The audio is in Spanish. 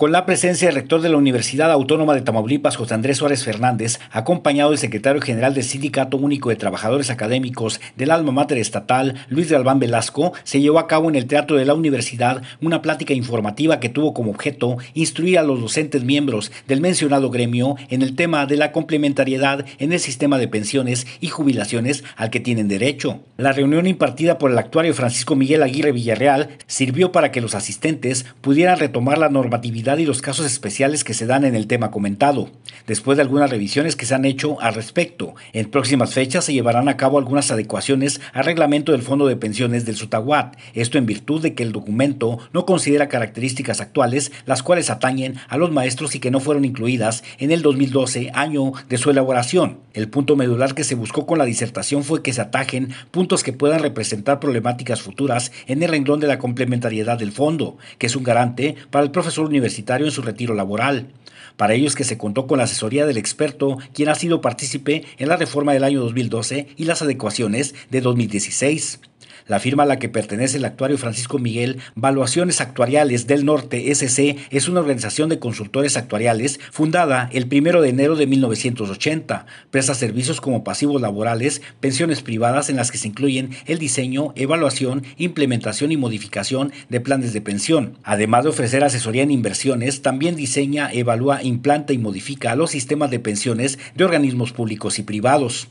Con la presencia del rector de la Universidad Autónoma de Tamaulipas, José Andrés Suárez Fernández, acompañado del secretario general del Sindicato Único de Trabajadores Académicos del Alma Mater Estatal, Luis de Velasco, se llevó a cabo en el Teatro de la Universidad una plática informativa que tuvo como objeto instruir a los docentes miembros del mencionado gremio en el tema de la complementariedad en el sistema de pensiones y jubilaciones al que tienen derecho. La reunión impartida por el actuario Francisco Miguel Aguirre Villarreal sirvió para que los asistentes pudieran retomar la normatividad y los casos especiales que se dan en el tema comentado. Después de algunas revisiones que se han hecho al respecto, en próximas fechas se llevarán a cabo algunas adecuaciones al reglamento del Fondo de Pensiones del Sutahuat, esto en virtud de que el documento no considera características actuales las cuales atañen a los maestros y que no fueron incluidas en el 2012, año de su elaboración. El punto medular que se buscó con la disertación fue que se atajen puntos que puedan representar problemáticas futuras en el renglón de la complementariedad del fondo, que es un garante para el profesor universitario en su retiro laboral. Para ello es que se contó con la asesoría del experto, quien ha sido partícipe en la reforma del año 2012 y las adecuaciones de 2016. La firma a la que pertenece el actuario Francisco Miguel, Valuaciones Actuariales del Norte SC, es una organización de consultores actuariales fundada el 1 de enero de 1980. Presta servicios como pasivos laborales, pensiones privadas en las que se incluyen el diseño, evaluación, implementación y modificación de planes de pensión. Además de ofrecer asesoría en inversiones, también diseña, evalúa, implanta y modifica los sistemas de pensiones de organismos públicos y privados.